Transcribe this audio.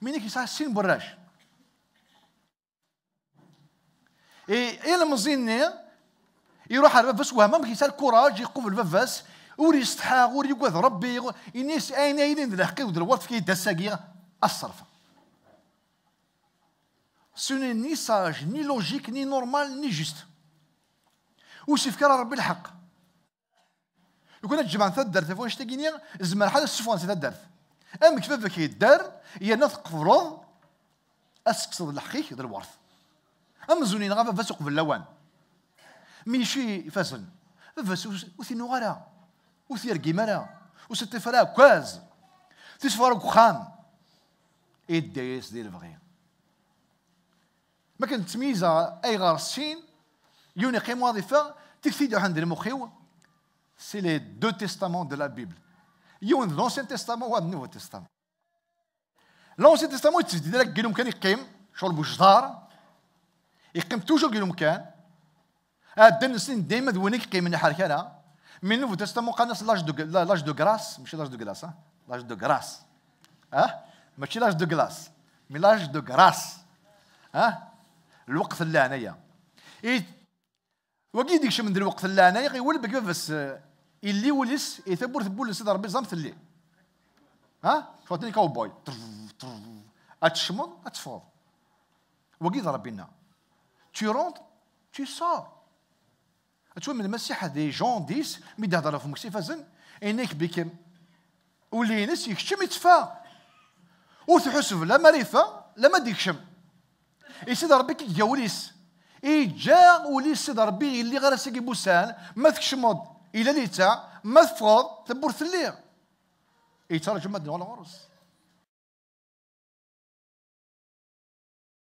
Mine ki sa sin bërash. المزيني يروح على باباس وهم كي كوراج يقوم لباباس وري يستحاغ وري يقعد ربي ينيس اين اين الحقي ود الورف كي الساقية الصرفه سوني ني ساج ني لوجيك ني نورمال ني جيست. وش فكرة ربي الحق لو كنا تجمع ثلاث درت فواش تاكينيا زمان حاجه السفوان ثلاث درت امك بابك يدار نثق تقفرض أسقصد الحقيق ذا الورث اما زونين غا في اللوان لوان ماشي فاسن فاس وثي نغارا وثي رقيمارا وستي فرا كواز تسفر كخام دايس ديال بغي ما كانت تميزة اي غار السين يوني قيم وظيفة تكثيد عند المخيو سي لي دو تيستامون دو لا بيبل يون لونسيان تيستامون وهذا النوفو تيستامون لونسيان تيستامون التجديد لك قالهم كان يقيم شغل بجدار يقيم توجور قالهم كان هاد السنين دائما ذوينك يقيم من حركه لا من نوفو تيستامون قال ناس لاج دو لاج دو غراس ماشي لاج دو غراس ها لاج دو غراس ها ماشي لاج دو غلاس مي لاج دو غراس ها الوقت اللعنيه إيه وكي ديك من الوقت اللي غير غيولبك بس اللي ولس يثبر ثبول لسيد ربي زام اللي ها فاتني كاوبوي اتشمون اتفض وقيد ربينا تي رونت تي سور تشوف من المسيح دي جون ديس مي دهضر في مكسي فازن انك بكم ناس يكشم يتفا وتحسب لا مريفة لا ما ديكشم سيد ربي كي جا وليس اي جا وليس سيد ربي اللي غير سيكي بوسان ما تكشمض إلى نيتا ما تفرض تبور ثليه يترجم مدن الغرس